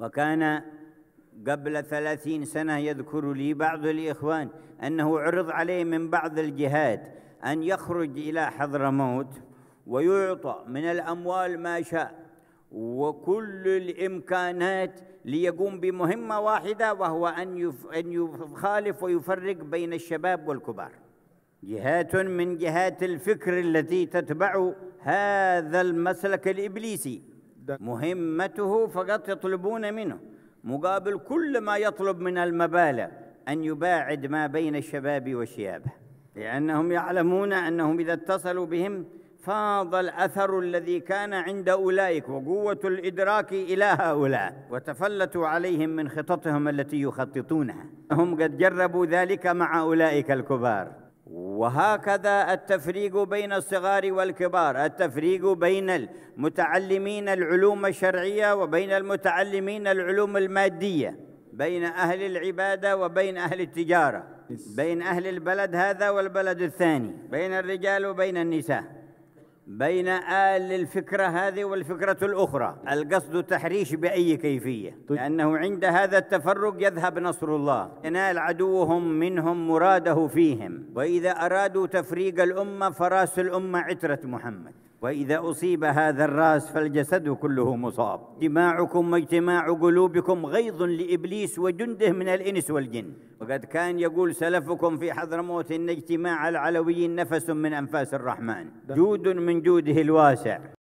وكان قبل ثلاثين سنة يذكر لي بعض الإخوان أنه عرض عليه من بعض الجهات أن يخرج إلى حضرموت ويعطى من الأموال ما شاء وكل الإمكانات ليقوم بمهمة واحدة وهو أن أن يخالف ويفرق بين الشباب والكبار جهات من جهات الفكر التي تتبع هذا المسلك الإبليسي جدا مهمته فقط يطلبون منه مقابل كل ما يطلب من المبالغ أن يباعد ما بين الشباب وشيابه لأنهم يعلمون أنهم إذا اتصلوا بهم فاض الأثر الذي كان عند أولئك وقوة الإدراك إلى هؤلاء وتفلتوا عليهم من خططهم التي يخططونها هم قد جربوا ذلك مع أولئك الكبار وهكذا التفريق بين الصغار والكبار التفريق بين المتعلمين العلوم الشرعية وبين المتعلمين العلوم المادية بين أهل العبادة وبين أهل التجارة بين أهل البلد هذا والبلد الثاني بين الرجال وبين النساء بين آل الفكرة هذه والفكرة الأخرى القصد تحريش بأي كيفية طيب. لأنه عند هذا التفرق يذهب نصر الله ينال عدوهم منهم مراده فيهم وإذا أرادوا تفريق الأمة فراس الأمة عترة محمد وإذا أصيب هذا الرأس فالجسد كله مصاب اجتماعكم واجتماع قلوبكم غيظ لإبليس وجنده من الإنس والجن وقد كان يقول سلفكم في حضرموت إن اجتماع العلويين نفس من أنفاس الرحمن جود من جوده الواسع